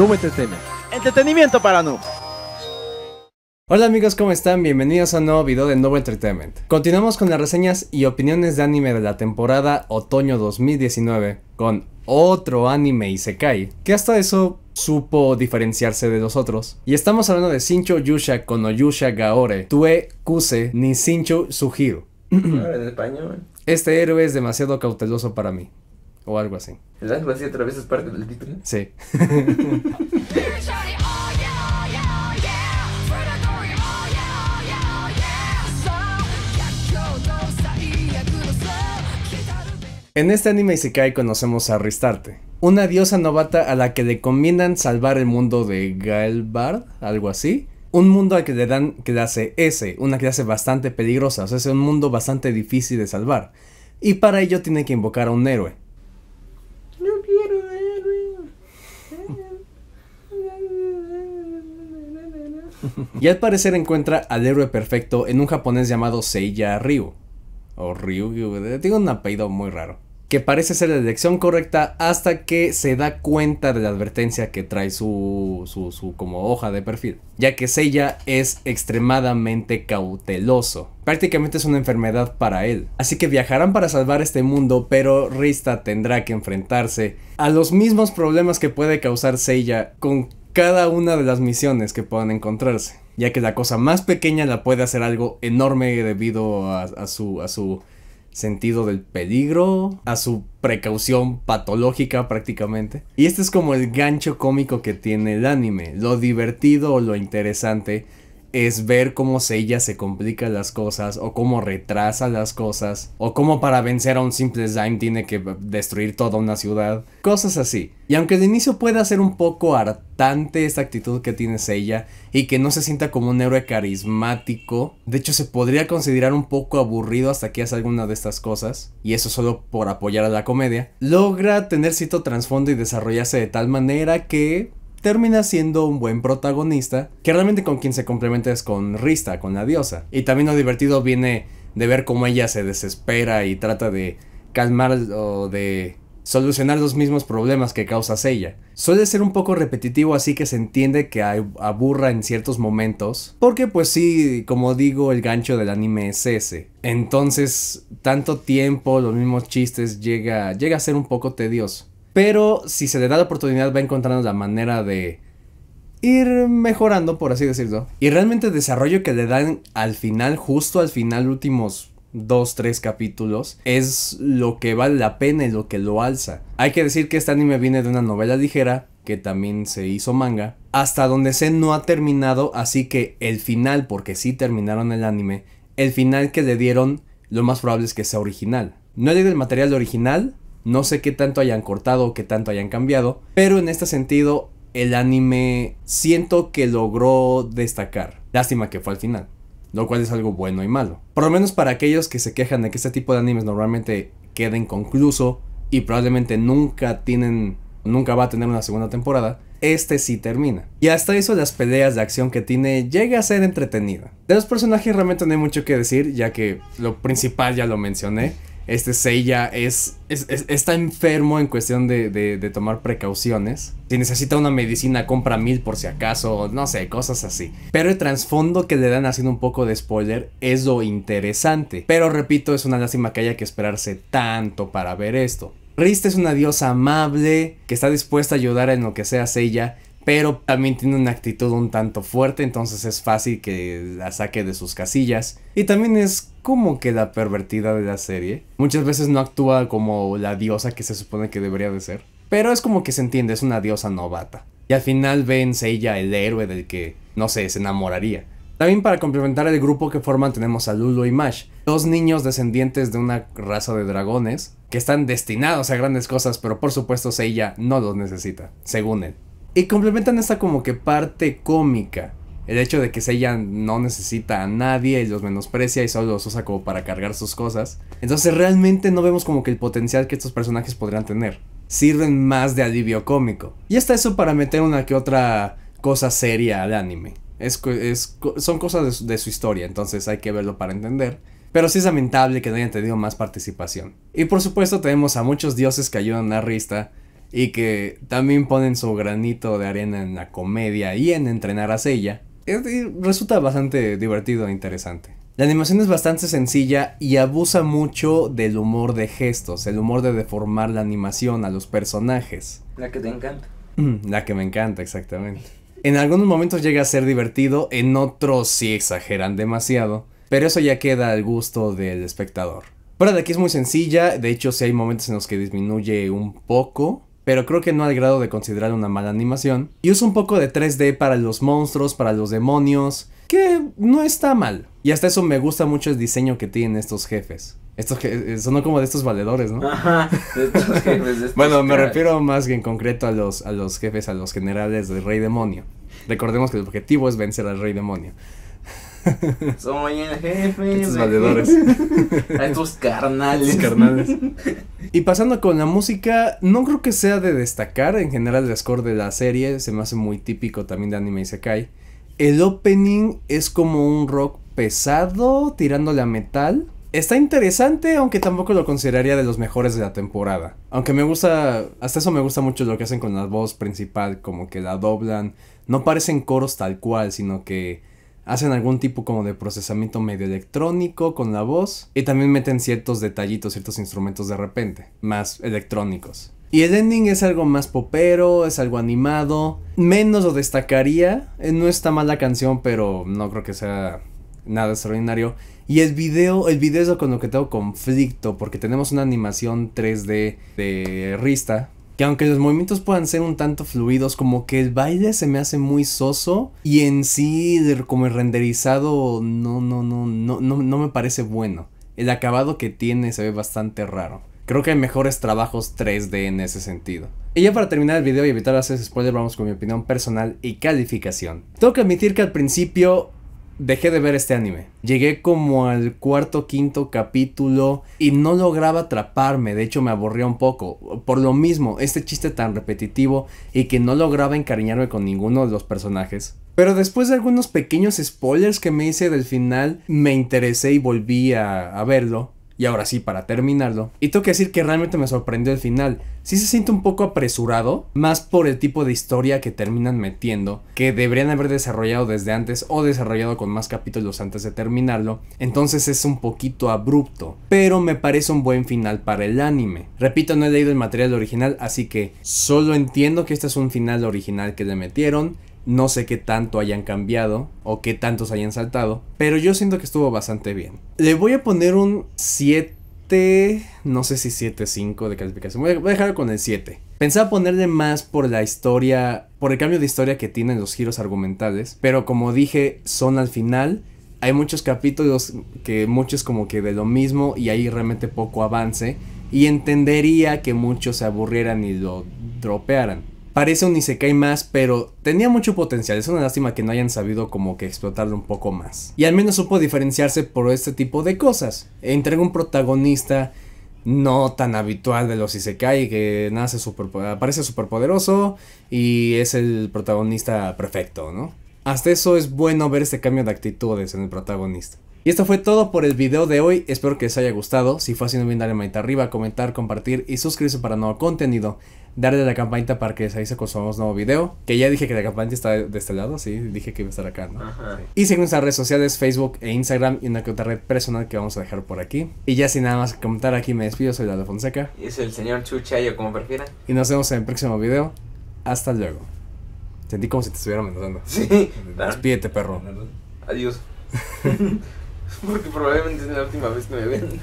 Doom Entertainment. Entretenimiento para Noob. Hola amigos, ¿cómo están? Bienvenidos a un nuevo video de Nuevo Entertainment. Continuamos con las reseñas y opiniones de anime de la temporada otoño 2019 con otro anime Isekai, que hasta eso supo diferenciarse de los otros. Y estamos hablando de Sincho Yusha Konoyusha Gaore, Tue Kuse ni Sincho Este héroe es demasiado cauteloso para mí o algo así. ¿El algo así otra vez es parte del título? Sí. En este anime Isekai conocemos a Ristarte, una diosa novata a la que le combinan salvar el mundo de Galbard, algo así. Un mundo al que le dan clase S, una clase bastante peligrosa, o sea, es un mundo bastante difícil de salvar. Y para ello tiene que invocar a un héroe. y al parecer encuentra al héroe perfecto en un japonés llamado Seiya Ryu. O Ryu, tiene un apellido muy raro. Que parece ser la elección correcta hasta que se da cuenta de la advertencia que trae su, su, su como hoja de perfil. Ya que Seiya es extremadamente cauteloso. Prácticamente es una enfermedad para él. Así que viajarán para salvar este mundo, pero Rista tendrá que enfrentarse a los mismos problemas que puede causar Seiya con cada una de las misiones que puedan encontrarse, ya que la cosa más pequeña la puede hacer algo enorme debido a, su, a su sentido del peligro, a su precaución patológica prácticamente. Y este es como el gancho cómico que tiene el anime, lo divertido o lo interesante es ver cómo ella se complica las cosas o cómo retrasa las cosas o cómo para vencer a un simple Zain tiene que destruir toda una ciudad, cosas así. Y aunque al inicio pueda ser un poco hartante esta actitud que tiene ella y que no se sienta como un héroe carismático, de hecho se podría considerar un poco aburrido hasta que hace alguna de estas cosas, y eso solo por apoyar a la comedia, logra tener cierto trasfondo y desarrollarse de tal manera que termina siendo un buen protagonista, que realmente con quien se complementa es con Rista, con la diosa. Y también lo divertido viene de ver cómo ella se desespera y trata de calmar o de solucionar los mismos problemas que causas ella. Suele ser un poco repetitivo así que se entiende que aburra en ciertos momentos, porque pues sí, como digo, el gancho del anime es ese. Entonces, tanto tiempo, los mismos chistes llega llega a ser un poco tedioso. Pero si se le da la oportunidad, va encontrando la manera de ir mejorando, por así decirlo. Y realmente el desarrollo que le dan al final, justo al final, últimos dos, tres capítulos, es lo que vale la pena y lo que lo alza. Hay que decir que este anime viene de una novela ligera, que también se hizo manga. Hasta donde se no ha terminado, así que el final, porque sí terminaron el anime, el final que le dieron, lo más probable es que sea original. No he leído el material original, no sé qué tanto hayan cortado o qué tanto hayan cambiado, pero en este sentido el anime siento que logró destacar. Lástima que fue al final, lo cual es algo bueno y malo. Por lo menos para aquellos que se quejan de que este tipo de animes normalmente queden concluso y probablemente nunca tienen nunca va a tener una segunda temporada, este sí termina. Y hasta eso las peleas de acción que tiene llega a ser entretenida. De los personajes realmente no hay mucho que decir, ya que lo principal ya lo mencioné. Este Seiya es, está enfermo en cuestión de, de, tomar precauciones. Si necesita una medicina, compra mil por si acaso, no sé, cosas así. Pero el trasfondo que le dan haciendo un poco de spoiler es lo interesante. Pero repito, es una lástima que haya que esperarse tanto para ver esto. Rista es una diosa amable que está dispuesta a ayudar en lo que sea Seiya, pero también tiene una actitud un tanto fuerte, entonces es fácil que la saque de sus casillas. Y también es como que la pervertida de la serie. Muchas veces no actúa como la diosa que se supone que debería de ser. Pero es como que se entiende, es una diosa novata. Y al final ven ella Seiya el héroe del que, no sé, se enamoraría. También para complementar el grupo que forman tenemos a Lulu y Mash, dos niños descendientes de una raza de dragones que están destinados a grandes cosas, pero por supuesto Seiya no los necesita, según él. Y complementan esta como que parte cómica. El hecho de que Seiya no necesita a nadie y los menosprecia y solo los usa como para cargar sus cosas. Entonces realmente no vemos como que el potencial que estos personajes podrían tener. Sirven más de alivio cómico. Y está eso para meter una que otra cosa seria al anime. son cosas de su, historia, entonces hay que verlo para entender. Pero sí es lamentable que no hayan tenido más participación. Y por supuesto tenemos a muchos dioses que ayudan a Rista y que también ponen su granito de arena en la comedia y en entrenar a Seiya, resulta bastante divertido e interesante. La animación es bastante sencilla y abusa mucho del humor de gestos, el humor de deformar la animación a los personajes. La que te encanta. Mm, la que me encanta, exactamente. En algunos momentos llega a ser divertido, en otros sí exageran demasiado, pero eso ya queda al gusto del espectador. Fuera de aquí es muy sencilla, de hecho si hay momentos en los que disminuye un poco, pero creo que no al grado de considerar una mala animación. Y usa un poco de 3D para los monstruos, para los demonios, que no está mal. Y hasta eso me gusta mucho el diseño que tienen estos jefes. Estos que eh, son como de estos valedores, ¿no? estos bueno, me refiero más que en concreto a los, a los jefes, a los generales del Rey Demonio. Recordemos que el objetivo es vencer al Rey Demonio. Soy el jefe. valedores. A carnales. Y pasando con la música, no creo que sea de destacar. En general, el score de la serie se me hace muy típico también de anime y Isekai. El opening es como un rock pesado, tirándole a metal. Está interesante, aunque tampoco lo consideraría de los mejores de la temporada. Aunque me gusta, hasta eso me gusta mucho lo que hacen con la voz principal, como que la doblan. No parecen coros tal cual, sino que hacen algún tipo como de procesamiento medio electrónico con la voz y también meten ciertos detallitos, ciertos instrumentos de repente, más electrónicos. Y el ending es algo más popero, es algo animado, menos lo destacaría, eh, no está mal la canción, pero no creo que sea nada extraordinario. Y el video, el video es lo con lo que tengo conflicto, porque tenemos una animación 3D de Rista, que aunque los movimientos puedan ser un tanto fluidos, como que el baile se me hace muy soso y en sí como el renderizado no, no, no, no, no, no me parece bueno. El acabado que tiene se ve bastante raro. Creo que hay mejores trabajos 3D en ese sentido. Y ya para terminar el video y evitar hacer spoilers, vamos con mi opinión personal y calificación. Tengo que admitir que al principio dejé de ver este anime. Llegué como al cuarto, quinto capítulo y no lograba atraparme, de hecho me aburría un poco. Por lo mismo, este chiste tan repetitivo y que no lograba encariñarme con ninguno de los personajes. Pero después de algunos pequeños spoilers que me hice del final, me interesé y volví a, a verlo. Y ahora sí, para terminarlo, y tengo que decir que realmente me sorprendió el final. Sí se siente un poco apresurado, más por el tipo de historia que terminan metiendo, que deberían haber desarrollado desde antes o desarrollado con más capítulos antes de terminarlo, entonces es un poquito abrupto, pero me parece un buen final para el anime. Repito, no he leído el material original, así que solo entiendo que este es un final original que le metieron, no sé qué tanto hayan cambiado o qué tantos hayan saltado, pero yo siento que estuvo bastante bien. Le voy a poner un 7, no sé si 7, 5 de calificación. Voy a, dejarlo con el 7. Pensaba ponerle más por la historia, por el cambio de historia que tienen los giros argumentales, pero como dije, son al final hay muchos capítulos que muchos como que de lo mismo y ahí realmente poco avance y entendería que muchos se aburrieran y lo dropearan. Parece un Isekai más, pero tenía mucho potencial. Es una lástima que no hayan sabido como que explotarlo un poco más. Y al menos supo diferenciarse por este tipo de cosas. Entrega un protagonista no tan habitual de los Isekai que nace super, poderoso y es el protagonista perfecto, ¿no? Hasta eso es bueno ver este cambio de actitudes en el protagonista. Y esto fue todo por el video de hoy, espero que les haya gustado, si fue así no olviden darle manita arriba, comentar, compartir y suscribirse para nuevo contenido, darle a la campanita para que se avise cuando subamos nuevo video, que ya dije que la campanita está de este lado, sí, dije que iba a estar acá, ¿no? Y seguimos nuestras redes sociales, Facebook e Instagram y una que otra red personal que vamos a dejar por aquí. Y ya sin nada más que comentar aquí me despido, soy Lalo Fonseca. Y es el señor Chuchayo, como prefieran. Y nos vemos en el próximo video, hasta luego. Sentí como si te estuvieran amenazando. Sí. Despídete, perro. Adiós. Porque probablemente es la última vez que me ven.